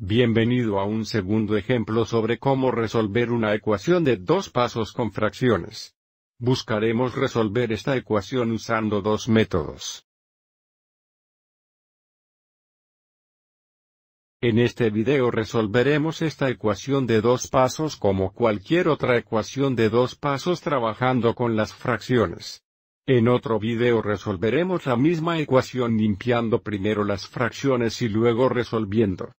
Bienvenido a un segundo ejemplo sobre cómo resolver una ecuación de dos pasos con fracciones. Buscaremos resolver esta ecuación usando dos métodos. En este video resolveremos esta ecuación de dos pasos como cualquier otra ecuación de dos pasos trabajando con las fracciones. En otro video resolveremos la misma ecuación limpiando primero las fracciones y luego resolviendo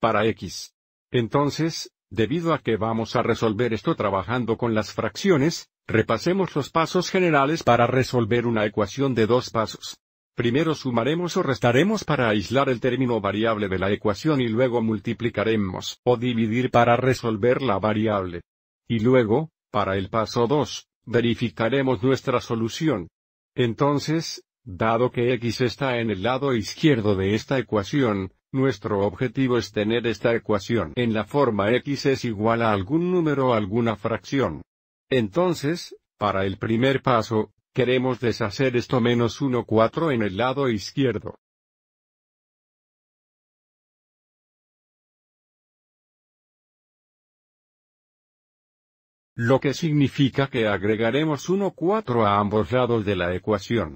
para x. Entonces, debido a que vamos a resolver esto trabajando con las fracciones, repasemos los pasos generales para resolver una ecuación de dos pasos. Primero sumaremos o restaremos para aislar el término variable de la ecuación y luego multiplicaremos o dividir para resolver la variable. Y luego, para el paso 2, verificaremos nuestra solución. Entonces, dado que x está en el lado izquierdo de esta ecuación, nuestro objetivo es tener esta ecuación en la forma x es igual a algún número o alguna fracción. Entonces, para el primer paso, queremos deshacer esto menos 1 4 en el lado izquierdo. Lo que significa que agregaremos 1 4 a ambos lados de la ecuación.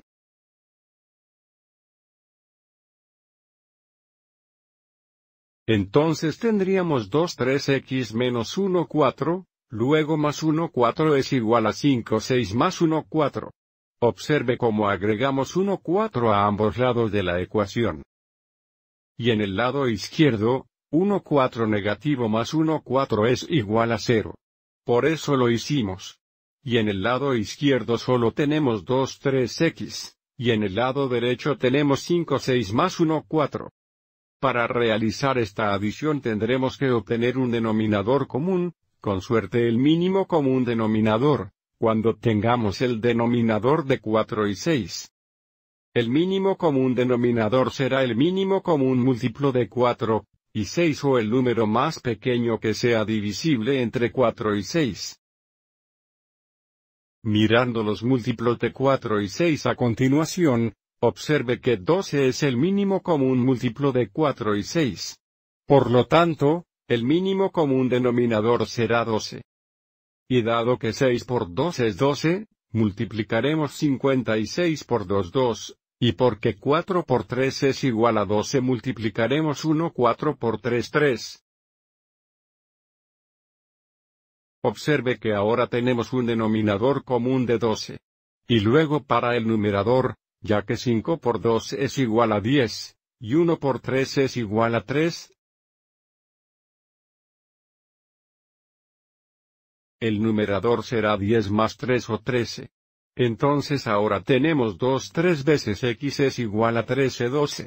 Entonces tendríamos 2 3x menos 1 4, luego más 1 4 es igual a 5 6 más 1 4. Observe cómo agregamos 1 4 a ambos lados de la ecuación. Y en el lado izquierdo, 1 4 negativo más 1 4 es igual a 0. Por eso lo hicimos. Y en el lado izquierdo solo tenemos 2 3x, y en el lado derecho tenemos 5 6 más 1 4. Para realizar esta adición tendremos que obtener un denominador común, con suerte el mínimo común denominador, cuando tengamos el denominador de 4 y 6. El mínimo común denominador será el mínimo común múltiplo de 4, y 6 o el número más pequeño que sea divisible entre 4 y 6. Mirando los múltiplos de 4 y 6 a continuación, Observe que 12 es el mínimo común múltiplo de 4 y 6. Por lo tanto, el mínimo común denominador será 12. Y dado que 6 por 2 es 12, multiplicaremos 56 por 2 2, y porque 4 por 3 es igual a 12 multiplicaremos 1 4 por 3 3. Observe que ahora tenemos un denominador común de 12. Y luego para el numerador, ya que 5 por 2 es igual a 10, y 1 por 3 es igual a 3. El numerador será 10 más 3 o 13. Entonces ahora tenemos 2 3 veces x es igual a 13 12. E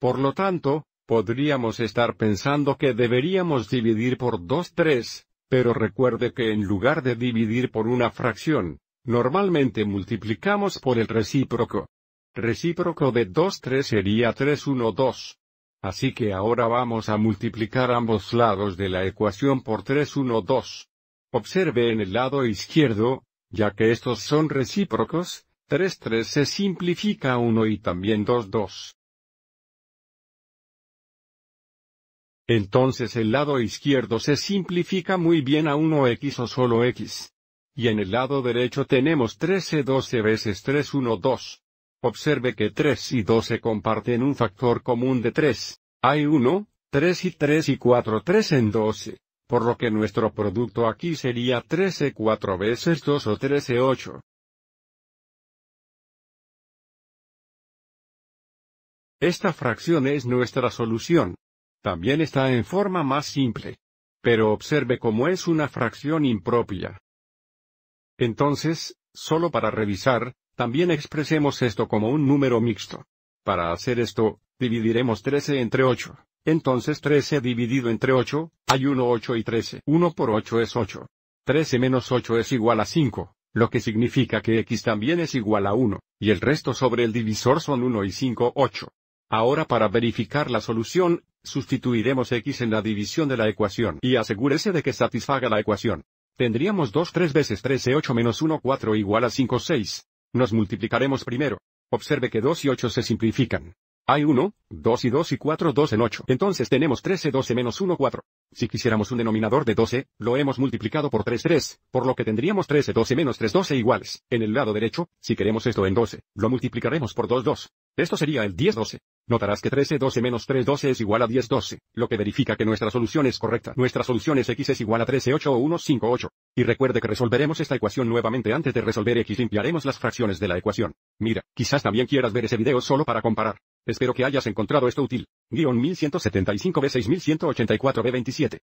por lo tanto, podríamos estar pensando que deberíamos dividir por 2 3, pero recuerde que en lugar de dividir por una fracción, normalmente multiplicamos por el recíproco. Recíproco de 2 3 sería 3 1 2. Así que ahora vamos a multiplicar ambos lados de la ecuación por 3 1 2. Observe en el lado izquierdo, ya que estos son recíprocos, 3 3 se simplifica a 1 y también 2 2. Entonces el lado izquierdo se simplifica muy bien a 1x o solo x. Y en el lado derecho tenemos 13 12 e e veces 3 1 2. Observe que 3 y 12 comparten un factor común de 3. Hay 1, 3 y 3 y 4 3 en 12. Por lo que nuestro producto aquí sería 13 4 e veces 2 o 13 8. Esta fracción es nuestra solución. También está en forma más simple. Pero observe cómo es una fracción impropia. Entonces, solo para revisar, también expresemos esto como un número mixto. Para hacer esto, dividiremos 13 entre 8. Entonces 13 dividido entre 8, hay 1 8 y 13. 1 por 8 es 8. 13 menos 8 es igual a 5, lo que significa que x también es igual a 1, y el resto sobre el divisor son 1 y 5 8. Ahora para verificar la solución, sustituiremos x en la división de la ecuación y asegúrese de que satisfaga la ecuación. Tendríamos 2 3 veces 13 8 menos 1 4 igual a 5 6. Nos multiplicaremos primero. Observe que 2 y 8 se simplifican. Hay 1, 2 y 2 y 4 2 en 8. Entonces tenemos 13 12 menos 1 4. Si quisiéramos un denominador de 12, lo hemos multiplicado por 3 3, por lo que tendríamos 13 12 menos 3 12 iguales. En el lado derecho, si queremos esto en 12, lo multiplicaremos por 2 2. Esto sería el 10 12. Notarás que 13 12 menos 12 es igual a 10 12, lo que verifica que nuestra solución es correcta. Nuestra solución es x es igual a 138 o 158. Y recuerde que resolveremos esta ecuación nuevamente antes de resolver x limpiaremos las fracciones de la ecuación. Mira, quizás también quieras ver ese video solo para comparar. Espero que hayas encontrado esto útil. Guión 1175 B6184 B27.